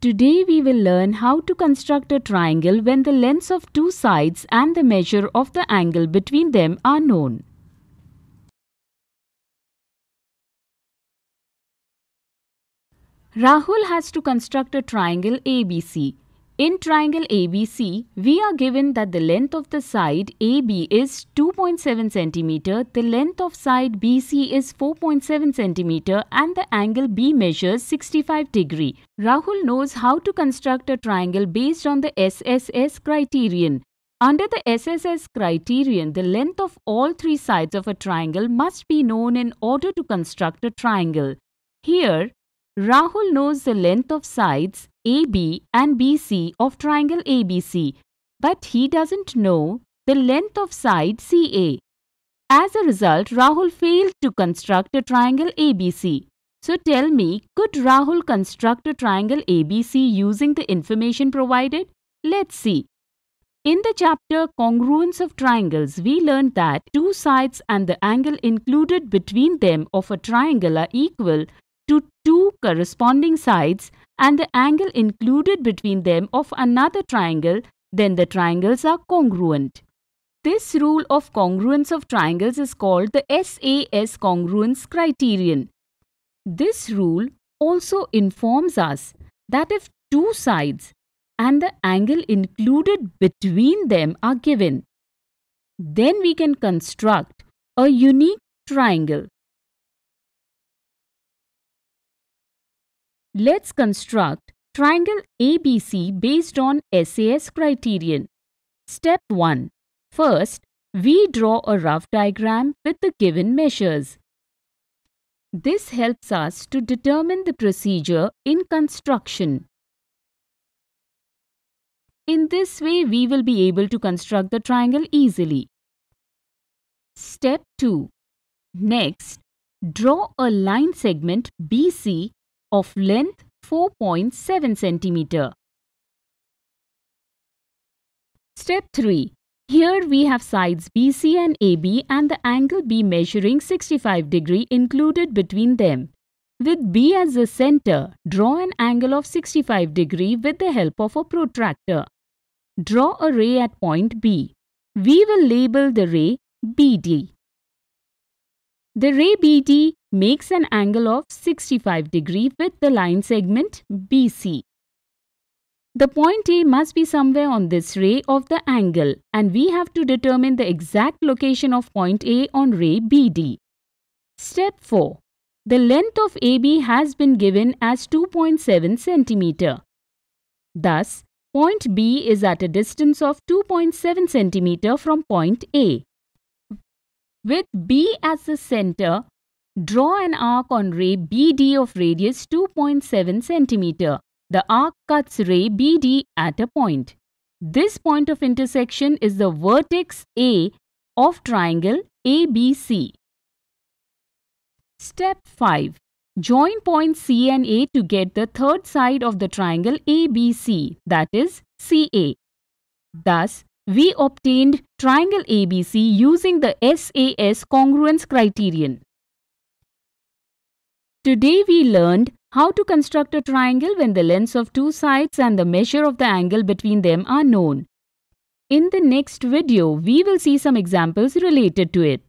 Today we will learn how to construct a triangle when the lengths of two sides and the measure of the angle between them are known. Rahul has to construct a triangle ABC. In triangle ABC, we are given that the length of the side AB is 2.7 cm, the length of side BC is 4.7 cm and the angle B measures 65 degree. Rahul knows how to construct a triangle based on the SSS criterion. Under the SSS criterion, the length of all three sides of a triangle must be known in order to construct a triangle. Here, Rahul knows the length of sides AB and BC of triangle ABC, but he doesn't know the length of side CA. As a result, Rahul failed to construct a triangle ABC. So tell me, could Rahul construct a triangle ABC using the information provided? Let's see. In the chapter Congruence of Triangles, we learned that two sides and the angle included between them of a triangle are equal corresponding sides and the angle included between them of another triangle, then the triangles are congruent. This rule of congruence of triangles is called the SAS congruence criterion. This rule also informs us that if two sides and the angle included between them are given, then we can construct a unique triangle Let's construct triangle ABC based on SAS criterion. Step 1. First, we draw a rough diagram with the given measures. This helps us to determine the procedure in construction. In this way, we will be able to construct the triangle easily. Step 2. Next, draw a line segment BC of length 4.7 cm. Step 3. Here we have sides BC and AB and the angle B measuring 65 degree included between them. With B as the center, draw an angle of 65 degree with the help of a protractor. Draw a ray at point B. We will label the ray BD. The ray BD makes an angle of 65 degree with the line segment BC. The point A must be somewhere on this ray of the angle and we have to determine the exact location of point A on ray BD. Step 4. The length of AB has been given as 2.7 centimeter. Thus, point B is at a distance of 2.7 centimeter from point A. With B as the center, draw an arc on ray BD of radius 2.7 cm. The arc cuts ray BD at a point. This point of intersection is the vertex A of triangle ABC. Step 5. Join points C and A to get the third side of the triangle ABC, that is CA. Thus, we obtained triangle ABC using the SAS congruence criterion. Today we learned how to construct a triangle when the lengths of two sides and the measure of the angle between them are known. In the next video, we will see some examples related to it.